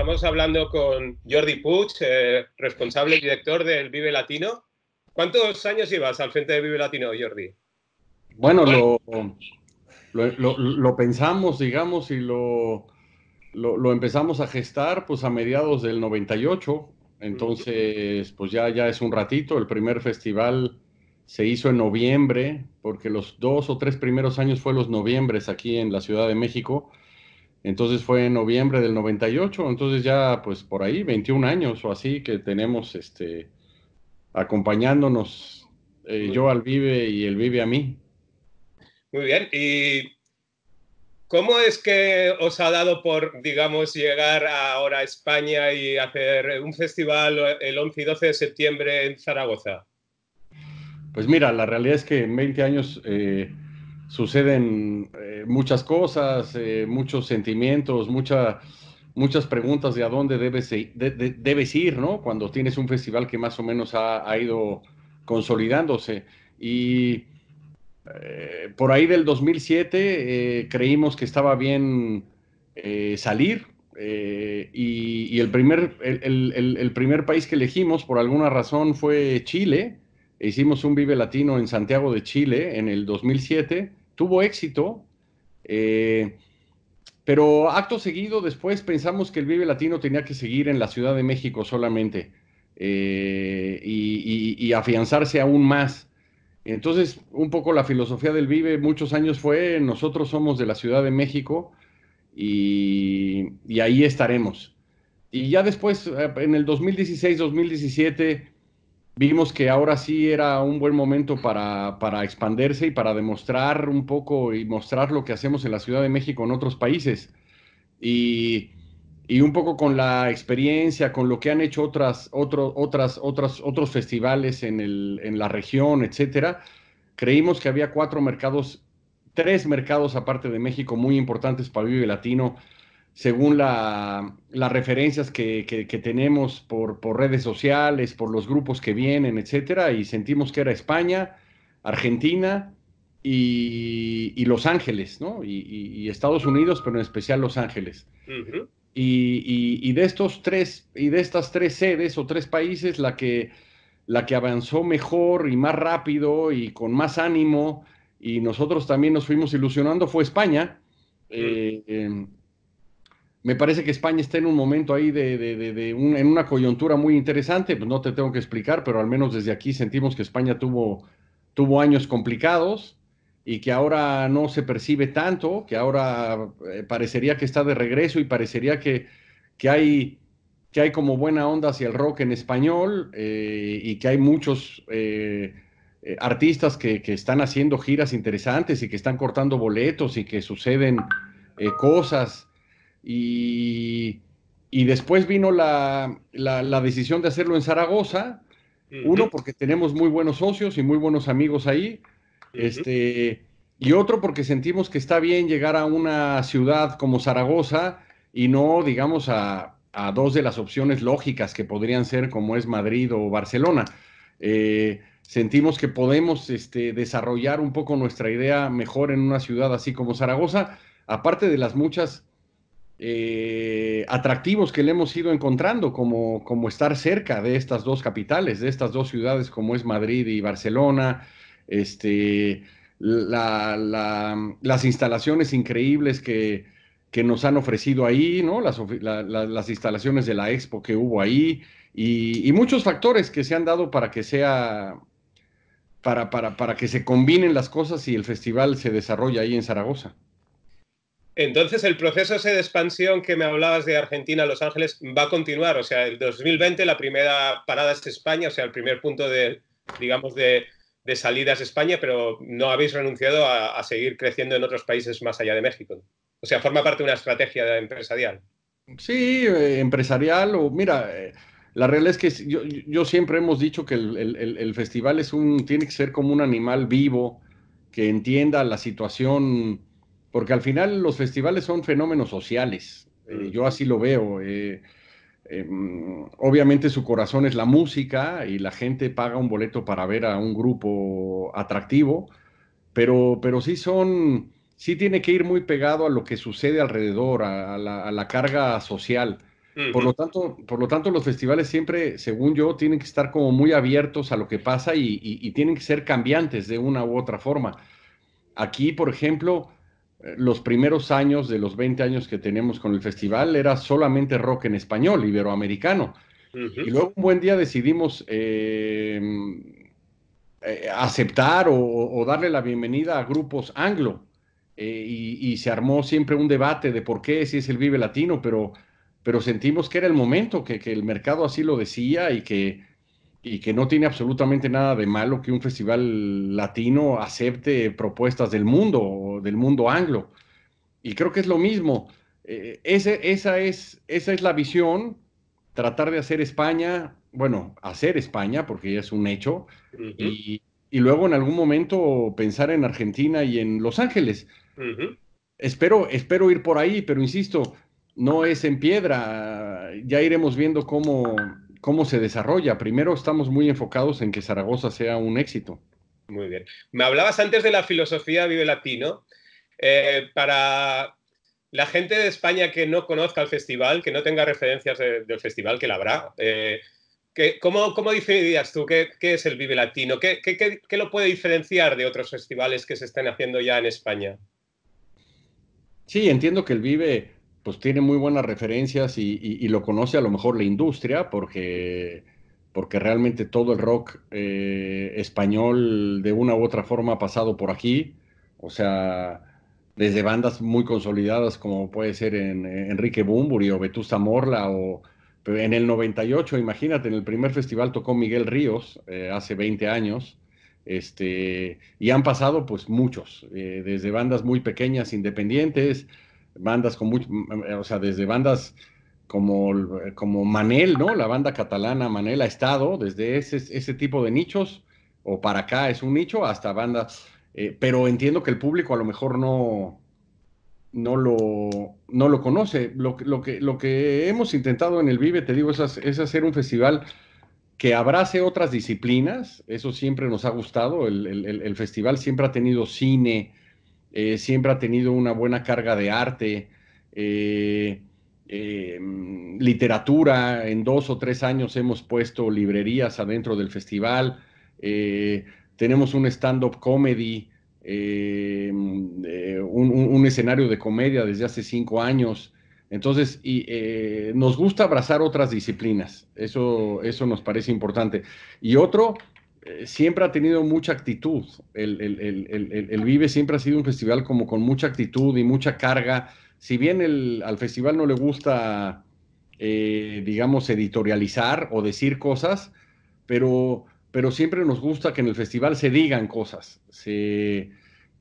estamos hablando con Jordi Puig, eh, responsable y director del Vive Latino. ¿Cuántos años ibas al frente de Vive Latino, Jordi? Bueno, lo, pensamos, digamos, y lo, empezamos a gestar pues a mediados del 98. Entonces, pues ya, ya es un ratito. El primer festival se hizo en noviembre, porque los dos o tres primeros años fue los noviembres aquí en la Ciudad de México entonces fue en noviembre del 98, entonces ya pues por ahí 21 años o así que tenemos este acompañándonos eh, yo al Vive y el Vive a mí. Muy bien, y ¿cómo es que os ha dado por, digamos, llegar ahora a España y hacer un festival el 11 y 12 de septiembre en Zaragoza? Pues mira, la realidad es que en 20 años... Eh, suceden eh, muchas cosas, eh, muchos sentimientos, muchas preguntas de a dónde debes, e-, debes ir, ¿no? Cuando tienes un festival que más o menos ha, ido consolidándose. Y eh, por ahí del 2007 creímos que estaba bien salir. Y, el, primer, el primer país que elegimos, por alguna razón, fue Chile. Hicimos un Vive Latino en Santiago de Chile en el 2007 tuvo éxito, eh, pero acto seguido después pensamos que el Vive Latino tenía que seguir en la Ciudad de México solamente eh, y, afianzarse aún más. Entonces, un poco la filosofía del Vive muchos años fue, nosotros somos de la Ciudad de México y, y ahí estaremos. Y ya después, eh, en el 2016-2017, vimos que ahora sí era un buen momento para, para, expandirse y para demostrar un poco y mostrar lo que hacemos en la Ciudad de México en otros países. Y, un poco con la experiencia, con lo que han hecho otras, otras, otras, otros festivales en, la región, etcétera, creímos que había cuatro mercados, tres mercados aparte de México muy importantes para Vive Latino según las referencias que, tenemos por, redes sociales, por los grupos que vienen, etcétera, y sentimos que era España, Argentina y, Los Ángeles, ¿no? Y, Estados Unidos, pero en especial Los Ángeles. y, de estos tres, y de estas tres sedes o tres países, la que, la que avanzó mejor y más rápido y con más ánimo, y nosotros también nos fuimos ilusionando, fue España. Me parece que España está en un momento ahí de, en una coyuntura muy interesante, pues no te tengo que explicar, pero al menos desde aquí sentimos que España tuvo, tuvo años complicados y que ahora no se percibe tanto, que ahora eh, parecería que está de regreso y parecería que, hay, que hay como buena onda hacia el rock en español eh, y que hay muchos eh, artistas que, están haciendo giras interesantes y que están cortando boletos y que suceden cosas y, después vino la, la, decisión de hacerlo en Zaragoza, uno porque tenemos muy buenos socios y muy buenos amigos ahí, este, y otro porque sentimos que está bien llegar a una ciudad como Zaragoza y no, digamos, a, dos de las opciones lógicas que podrían ser como es Madrid o Barcelona. Eh, sentimos que podemos este, desarrollar un poco nuestra idea mejor en una ciudad así como Zaragoza, aparte de las muchas eh, atractivos que le hemos ido encontrando, como, como estar cerca de estas dos capitales, de estas dos ciudades como es Madrid y Barcelona, este, las instalaciones increíbles que, que, nos han ofrecido ahí, ¿no? Las, instalaciones de la expo que hubo ahí y, muchos factores que se han dado para que sea... Para, para, para que se combinen las cosas y el festival se desarrolle ahí en Zaragoza. Entonces, el proceso de expansión que me hablabas de Argentina a Los Ángeles va a continuar. O sea, el 2020 la primera parada es España, o sea, el primer punto de, digamos, de, salida es España, pero no habéis renunciado a, seguir creciendo en otros países más allá de México. O sea, forma parte de una estrategia empresarial. Sí, eh, empresarial o mira. Eh, la realidad es que yo, siempre hemos dicho que el, festival es un, tiene que ser como un animal vivo que entienda la situación porque al final los festivales son fenómenos sociales, eh, yo así lo veo. Eh, em, obviamente su corazón es la música y la gente paga un boleto para ver a un grupo atractivo, pero, pero sí son, sí tiene que ir muy pegado a lo que sucede alrededor, a, la, carga social. Por lo, tanto, por lo tanto, los festivales siempre, según yo, tienen que estar como muy abiertos a lo que pasa y tienen que ser cambiantes de una u otra forma. Aquí, por ejemplo, los primeros años de los 20 años que tenemos con el festival era solamente rock en español, iberoamericano. Y luego un buen día decidimos eh, eh, aceptar o, darle la bienvenida a grupos anglo. Eh, y, se armó siempre un debate de por qué si es el Vive Latino, pero, pero sentimos que era el momento, que el mercado así lo decía y que y que no tiene absolutamente nada de malo que un festival latino acepte propuestas del mundo, del mundo anglo. Y creo que es lo mismo. Eh, esa, es, esa es la visión, tratar de hacer España, bueno, hacer España, porque es un hecho, y, luego en algún momento pensar en Argentina y en Los Ángeles. espero, espero ir por ahí, pero insisto, no es en piedra, ya iremos viendo cómo, cómo se desarrolla. Primero estamos muy enfocados en que Zaragoza sea un éxito. Muy bien. Me hablabas antes de la filosofía Vive Latino. Eh, para la gente de España que no conozca el festival, que no tenga referencias del festival, que la habrá, eh, ¿cómo, ¿cómo, definirías tú qué, es el Vive Latino? ¿Qué, qué lo puede diferenciar de otros festivales que se están haciendo ya en España? Sí, entiendo que el Vive pues tiene muy buenas referencias y, lo conoce a lo mejor la industria, porque, porque realmente todo el rock eh, español de una u otra forma ha pasado por aquí. O sea, desde bandas muy consolidadas como puede ser eh, Enrique Bumburi o Vetusta Morla o en el 98, imagínate, en el primer festival tocó Miguel Ríos eh, hace 20 años. Este, y han pasado pues muchos, desde bandas muy pequeñas, independientes, bandas con mucho, eh, o sea, desde bandas como, como Manel, ¿no? La banda catalana Manel ha estado desde ese, ese tipo de nichos, o para acá es un nicho, hasta bandas, eh, pero entiendo que el público a lo mejor no, no, lo, no lo conoce. Lo, lo, que, lo que hemos intentado en el Vive, te digo, es, es hacer un festival que abrace otras disciplinas, eso siempre nos ha gustado, el festival siempre ha tenido cine, eh, siempre ha tenido una buena carga de arte, eh, eh, mm, literatura, en dos o tres años hemos puesto librerías adentro del festival, tenemos un stand-up comedy, mm, un, escenario de comedia desde hace cinco años. Entonces, y, nos gusta abrazar otras disciplinas, eso, eso nos parece importante. Y otro, eh, siempre ha tenido mucha actitud. El, Vive siempre ha sido un festival como con mucha actitud y mucha carga. Si bien al festival no le gusta, eh, digamos, editorializar o decir cosas, pero, pero siempre nos gusta que en el festival se digan cosas, eh,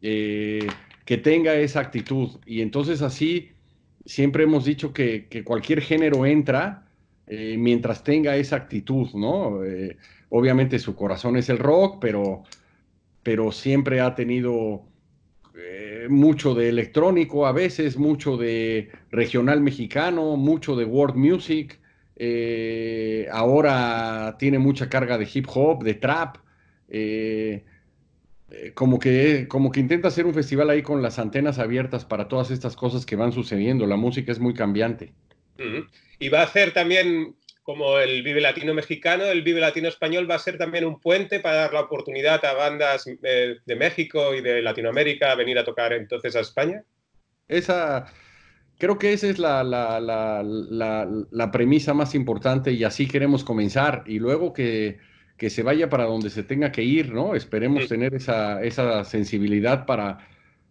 que tenga esa actitud. Y entonces así siempre hemos dicho que, que cualquier género entra mientras tenga esa actitud, ¿no? obviamente su corazón es el rock, pero, pero siempre ha tenido eh, mucho de electrónico, a veces mucho de regional mexicano, mucho de world music. Eh, ahora tiene mucha carga de hip hop, de trap. Eh, como que, como que intenta hacer un festival ahí con las antenas abiertas para todas estas cosas que van sucediendo. La música es muy cambiante. Y va a hacer también como el Vive Latino Mexicano, el Vive Latino Español va a ser también un puente para dar la oportunidad a bandas eh, de México y de Latinoamérica a venir a tocar entonces a España. Esa, creo que esa es la, premisa más importante y así queremos comenzar. Y luego que, se vaya para donde se tenga que ir, ¿no? Esperemos tener esa, sensibilidad para,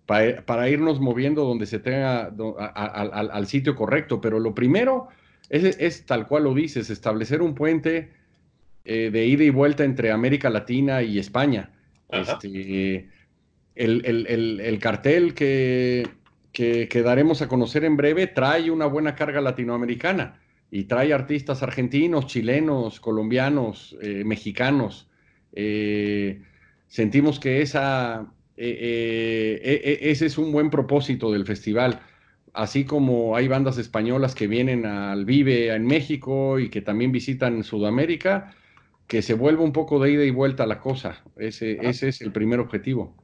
para, irnos moviendo donde se tenga al sitio correcto. Pero lo primero es, tal cual lo dices, establecer un puente eh, de ida y vuelta entre América Latina y España. Este, el, cartel que, daremos a conocer en breve trae una buena carga latinoamericana y trae artistas argentinos, chilenos, colombianos, eh, mexicanos. Eh, sentimos que esa, e, e, ese es un buen propósito del festival, así como hay bandas españolas que vienen al Vive en México y que también visitan Sudamérica, que se vuelva un poco de ida y vuelta la cosa. Ese, es el primer objetivo.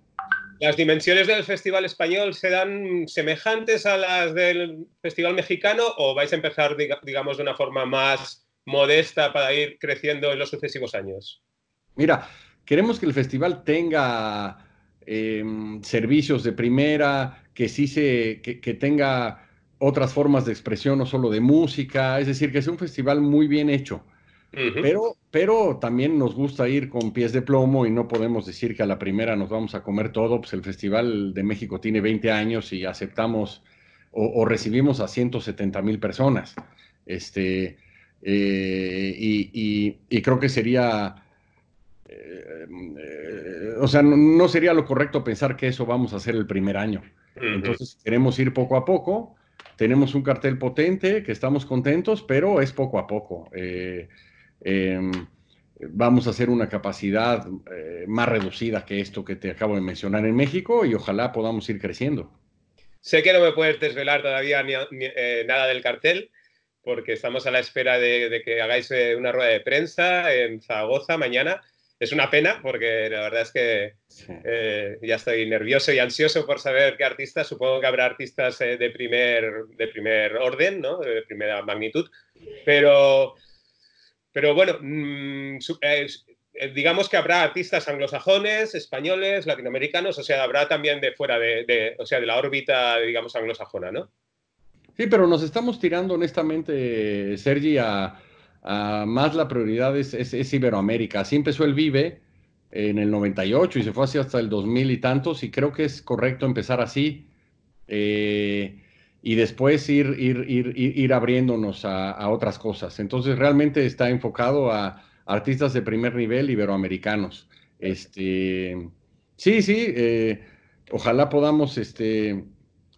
Las dimensiones del Festival Español serán semejantes a las del Festival Mexicano o vais a empezar, digamos, de una forma más modesta para ir creciendo en los sucesivos años? Mira, queremos que el festival tenga em, servicios de primera, que sí se, que, tenga otras formas de expresión, no solo de música, es decir, que es un festival muy bien hecho. Pero, pero también nos gusta ir con pies de plomo y no podemos decir que a la primera nos vamos a comer todo, pues el Festival de México tiene 20 años y aceptamos o, recibimos a 170 mil personas. Este, eh, y, creo que sería, eh, eh, o sea, no, sería lo correcto pensar que eso vamos a hacer el primer año. Entonces queremos ir poco a poco. Tenemos un cartel potente que estamos contentos, pero es poco a poco. Eh, em, vamos a hacer una capacidad eh, más reducida que esto que te acabo de mencionar en México y ojalá podamos ir creciendo. Sé que no me puedes desvelar todavía eh, nada del cartel, porque estamos a la espera de, de que hagáis una rueda de prensa en Zaragoza mañana es una pena porque la verdad es que eh, ya estoy nervioso y ansioso por saber qué artistas. Supongo que habrá artistas eh, de, primer, de primer orden, ¿no? de primera magnitud, pero, pero bueno, mm, eh, digamos que habrá artistas anglosajones, españoles, latinoamericanos, o sea, habrá también de fuera de, o sea, de la órbita, digamos, anglosajona, ¿no? Sí, pero nos estamos tirando honestamente, Sergi, a Ah, más la prioridad es, Iberoamérica. Así empezó el Vive en el 98 y se fue así hasta el 2000 y tantos y creo que es correcto empezar así. Eh, y después ir, ir, abriéndonos a, otras cosas. Entonces realmente está enfocado a artistas de primer nivel iberoamericanos. Este, sí, sí, eh, ojalá podamos este,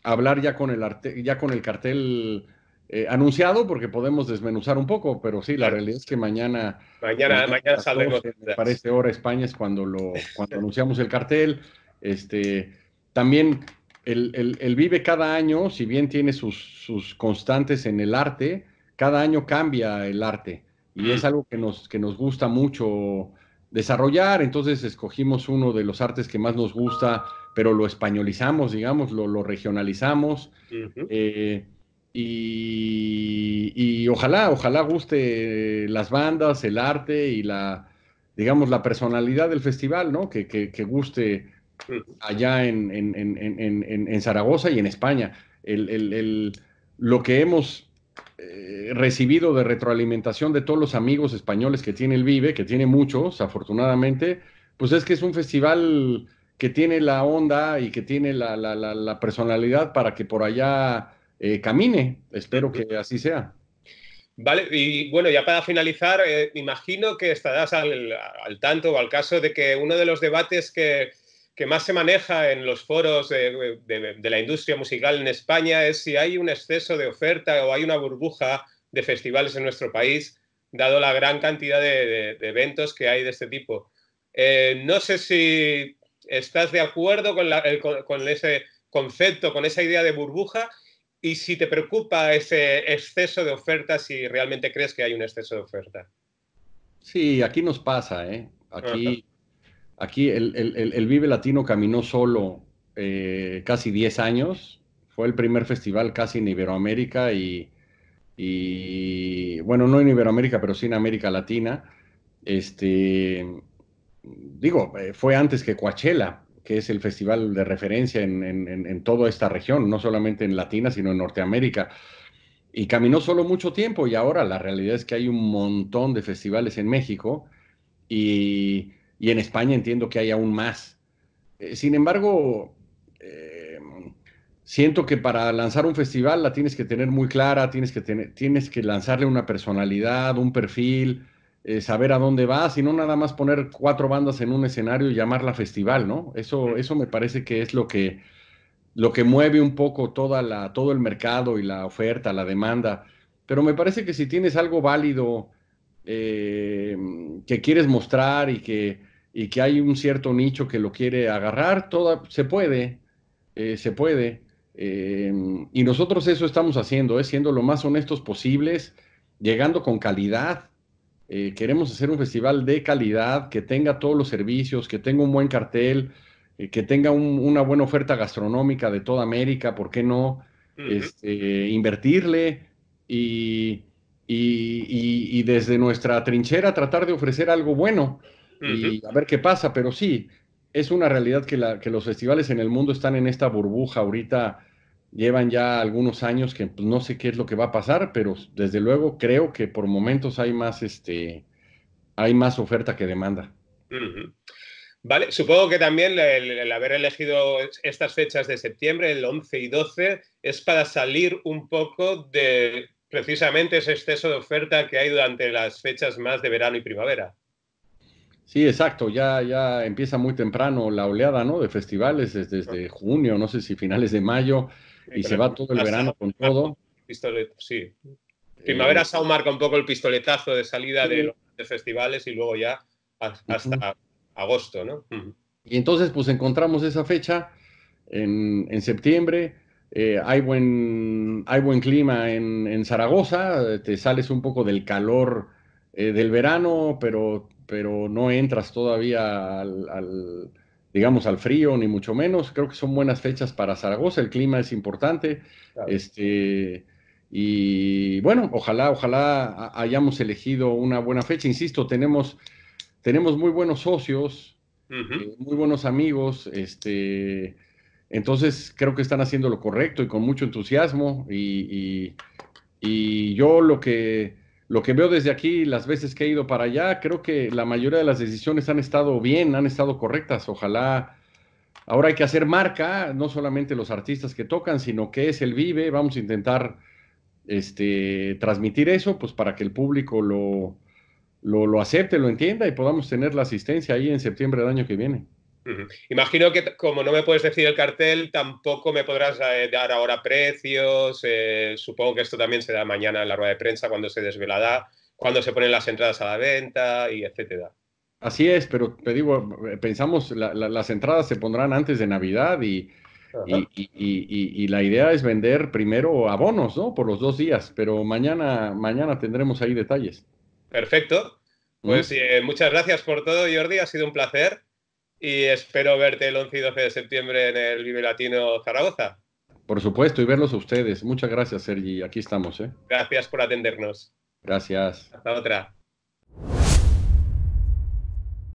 hablar ya con el, ya con el cartel eh, anunciado porque podemos desmenuzar un poco, pero sí, la realidad es que mañana... Mañana, mañana, sale parece hora España es cuando, lo, cuando anunciamos el cartel. Este, también el, Vive cada año, si bien tiene sus, constantes en el arte, cada año cambia el arte y es algo que nos, que nos gusta mucho desarrollar. Entonces escogimos uno de los artes que más nos gusta, pero lo españolizamos, digamos, lo, regionalizamos. Y, ojalá, ojalá guste las bandas, el arte y la, digamos, la personalidad del festival, ¿no? Que, que, guste allá en, Zaragoza y en España. lo que hemos eh, recibido de retroalimentación de todos los amigos españoles que tiene el Vive, que tiene muchos, afortunadamente, pues es que es un festival que tiene la onda y que tiene la, la, la personalidad para que por allá eh, camine. Espero que así sea. Vale, y bueno, ya para finalizar, eh, imagino que estarás al, tanto o al caso de que uno de los debates que, más se maneja en los foros de, la industria musical en España es si hay un exceso de oferta o hay una burbuja de festivales en nuestro país, dado la gran cantidad de, eventos que hay de este tipo. Eh, no sé si estás de acuerdo con, con ese concepto, con esa idea de burbuja y si te preocupa ese exceso de oferta, si realmente crees que hay un exceso de oferta. Sí, aquí nos pasa, ¿eh? Aquí, aquí el, el, el, Vive Latino caminó solo eh, casi 10 años. Fue el primer festival casi en Iberoamérica y, y, bueno, no en Iberoamérica, pero sí en América Latina. Este, digo, eh, fue antes que Coachella, que es el festival de referencia en, toda esta región, no solamente en Latina, sino en Norteamérica. Y caminó solo mucho tiempo y ahora la realidad es que hay un montón de festivales en México y, en España entiendo que hay aún más. Eh, sin embargo, eh, siento que para lanzar un festival la tienes que tener muy clara, tienes que, tienes que lanzarle una personalidad, un perfil, eh, saber a dónde va, no nada más poner cuatro bandas en un escenario y llamarla festival, ¿no? Eso, eso me parece que es lo que, lo que mueve un poco toda la, todo el mercado y la oferta, la demanda. Pero me parece que si tienes algo válido eh, que quieres mostrar y que, que hay un cierto nicho que lo quiere agarrar, se puede, eh, se puede. y nosotros eso estamos haciendo, siendo lo más honestos posibles, llegando con calidad eh, queremos hacer un festival de calidad, que tenga todos los servicios, que tenga un buen cartel, eh, que tenga una buena oferta gastronómica de toda América, ¿por qué no? Este, invertirle y, desde nuestra trinchera tratar de ofrecer algo bueno y a ver qué pasa, pero sí, es una realidad que los festivales en el mundo están en esta burbuja ahorita llevan ya algunos años que pues, no sé qué es lo que va a pasar, pero desde luego creo que por momentos hay más, este, hay más oferta que demanda. Vale, supongo que también el, haber elegido estas fechas de septiembre, el 11 y 12, es para salir un poco de precisamente ese exceso de oferta que hay durante las fechas más de verano y primavera. Sí, exacto, ya, ya empieza muy temprano la oleada ¿no? de festivales desde junio, no sé si finales de mayo, y, se va todo el verano con todo. sí. Eh, Primavera marca un poco el pistoletazo de salida de los festivales y luego ya hasta agosto, ¿no? Y entonces pues encontramos esa fecha en, septiembre, eh, hay, buen, hay buen clima en, Zaragoza, te sales un poco del calor eh, del verano, pero, pero no entras todavía al digamos, al frío, ni mucho menos. Creo que son buenas fechas para Zaragoza, el clima es importante. Este, y bueno, ojalá, ojalá hayamos elegido una buena fecha. Insisto, tenemos, tenemos muy buenos socios, eh, muy buenos amigos, este, entonces creo que están haciendo lo correcto y con mucho entusiasmo. y yo lo que lo que veo desde aquí, las veces que he ido para allá, creo que la mayoría de las decisiones han estado bien, han estado correctas. Ojalá ahora hay que hacer marca, no solamente los artistas que tocan, sino que es el Vive. Vamos a intentar este, transmitir eso, pues para que el público lo, lo, lo acepte, lo entienda y podamos tener la asistencia ahí en septiembre del año que viene. Imagino que como no me puedes decir el cartel, tampoco me podrás eh, dar ahora precios. Eh, supongo que esto también se da mañana en la rueda de prensa cuando se desvelará, cuando se ponen las entradas a la venta y etcétera. Así es, pero te digo, eh, pensamos, las entradas se pondrán antes de Navidad y, la idea es vender primero abonos, ¿no? Por los dos días, pero mañana, mañana tendremos ahí detalles. Perfecto. Pues muchas gracias por todo, Jordi. Ha sido un placer y espero verte el 11 y 12 de septiembre en el Vive Latino Zaragoza. Por supuesto, y verlos a ustedes. Muchas gracias, Sergi. Aquí estamos. ¿eh? Gracias por atendernos. Gracias. Hasta otra.